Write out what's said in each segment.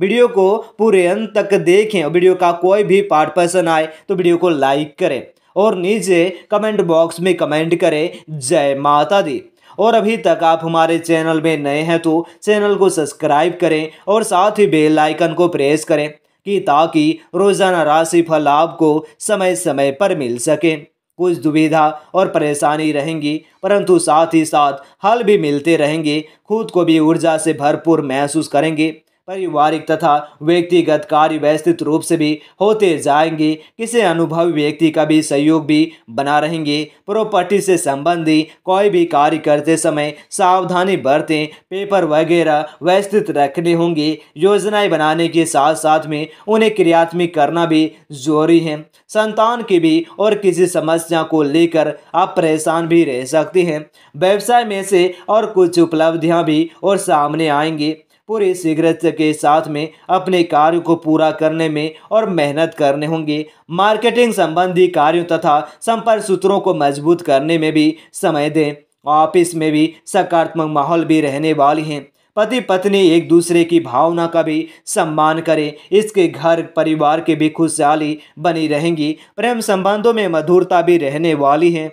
video को पूरे अंत तक देखें और वीडियो का कोई भी पार्ट पसंद आए तो वीडियो को लाइक करें और नीचे कमेंट बॉक्स में कमेंट करें जय माता दी और अभी तक आप हमारे चैनल में नए हैं तो चैनल को सब्सक्राइब करें और साथ ही बेल आइकन को प्रेस करें कि ताकि रोजाना राशि फल आपको समय समय पर मिल सके कुछ दुविधा और परेशानी रहेंगी परंतु साथ ही साथ हल भी मिलते रहेंगे खुद को भी ऊर्जा से भरपूर महसूस करेंगे पारिवारिक तथा व्यक्तिगत कार्य व्यवस्थित रूप से भी होते जाएंगे किसी अनुभवी व्यक्ति का भी सहयोग भी बना रहेंगे प्रॉपर्टी से संबंधी कोई भी कार्य करते समय सावधानी बरतें पेपर वगैरह व्यवस्थित रखने होंगे योजनाएं बनाने के साथ साथ में उन्हें क्रियात्मक करना भी जरूरी है संतान की भी और किसी समस्या को लेकर आप परेशान भी रह सकते हैं व्यवसाय में से और कुछ उपलब्धियाँ भी और सामने आएंगी पूरे शीघ्रता के साथ में अपने कार्य को पूरा करने में और मेहनत करने होंगे मार्केटिंग संबंधी कार्यों तथा संपर्क सूत्रों को मजबूत करने में भी समय दें ऑफिस में भी सकारात्मक माहौल भी रहने वाली हैं पति पत्नी एक दूसरे की भावना का भी सम्मान करें इसके घर परिवार के भी खुशहाली बनी रहेंगी प्रेम संबंधों में मधुरता भी रहने वाली है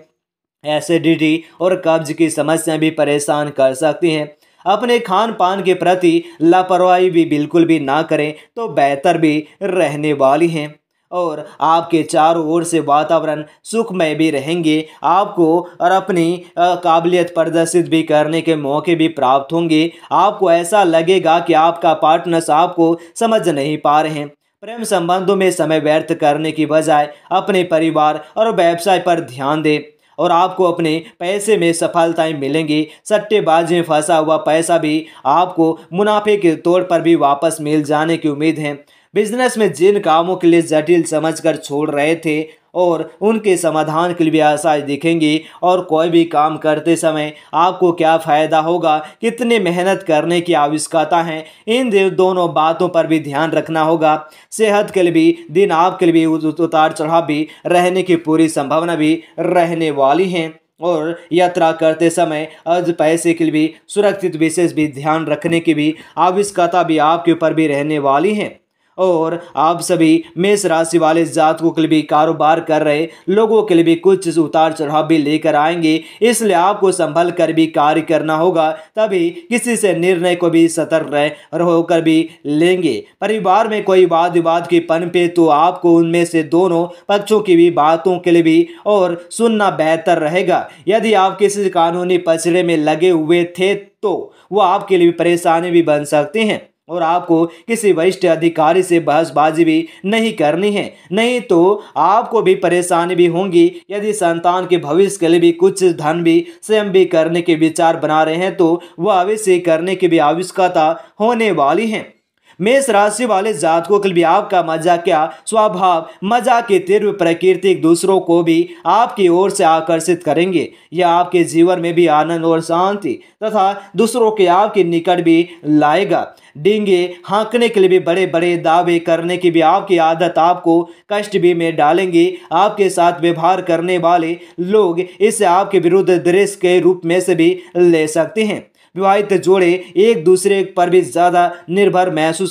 एसिडिटी और कब्ज की समस्या भी परेशान कर सकती हैं अपने खान पान के प्रति लापरवाही भी बिल्कुल भी ना करें तो बेहतर भी रहने वाली हैं और आपके चारों ओर से वातावरण सुखमय भी रहेंगे आपको और अपनी काबिलियत प्रदर्शित भी करने के मौके भी प्राप्त होंगे आपको ऐसा लगेगा कि आपका पार्टनर्स आपको समझ नहीं पा रहे हैं प्रेम संबंधों में समय व्यर्थ करने की बजाय अपने परिवार और व्यवसाय पर ध्यान दें और आपको अपने पैसे में सफलताएं मिलेंगी सट्टेबाज में फंसा हुआ पैसा भी आपको मुनाफे के तौर पर भी वापस मिल जाने की उम्मीद है बिजनेस में जिन कामों के लिए जटिल समझकर छोड़ रहे थे और उनके समाधान के लिए व्यवसाय देखेंगे और कोई भी काम करते समय आपको क्या फ़ायदा होगा कितने मेहनत करने की आवश्यकता है इन दोनों बातों पर भी ध्यान रखना होगा सेहत के लिए भी दिन आपके लिए भी उतार चढ़ाव भी रहने की पूरी संभावना भी रहने वाली है और यात्रा करते समय अर्ज पैसे के लिए भी सुरक्षित विशेष भी ध्यान रखने की भी आवश्यकता भी आपके ऊपर भी रहने वाली हैं और आप सभी मेष राशि वाले जातकों के लिए भी कारोबार कर रहे लोगों के लिए भी कुछ उतार चढ़ाव भी लेकर आएंगे इसलिए आपको संभल कर भी कार्य करना होगा तभी किसी से निर्णय को भी सतर्क रह होकर भी लेंगे परिवार में कोई वाद विवाद की पनपे तो आपको उनमें से दोनों पक्षों की भी बातों के लिए भी और सुनना बेहतर रहेगा यदि आप किसी कानूनी पचड़े में लगे हुए थे तो वो आपके लिए परेशानी भी बन सकते हैं और आपको किसी वरिष्ठ अधिकारी से बहसबाजी भी नहीं करनी है नहीं तो आपको भी परेशानी भी होंगी यदि संतान के भविष्य के लिए भी कुछ धन भी स्वयं भी करने के विचार बना रहे हैं तो वह अवश्य करने की भी आवश्यकता होने वाली है मेष राशि वाले जातकों के लिए आपका मज़ा क्या स्वभाव मजा के तीव्र प्रकृति दूसरों को भी आपकी ओर से आकर्षित करेंगे यह आपके जीवन में भी आनंद और शांति तथा दूसरों के आपके निकट भी लाएगा डेंगे हाँकने के लिए भी बड़े बड़े दावे करने की भी आपकी आदत आपको कष्ट भी में डालेंगे आपके साथ व्यवहार करने वाले लोग इसे आपके विरुद्ध दृश्य के रूप में से भी ले सकते हैं विवाहित जोड़े एक दूसरे पर भी ज़्यादा निर्भर महसूस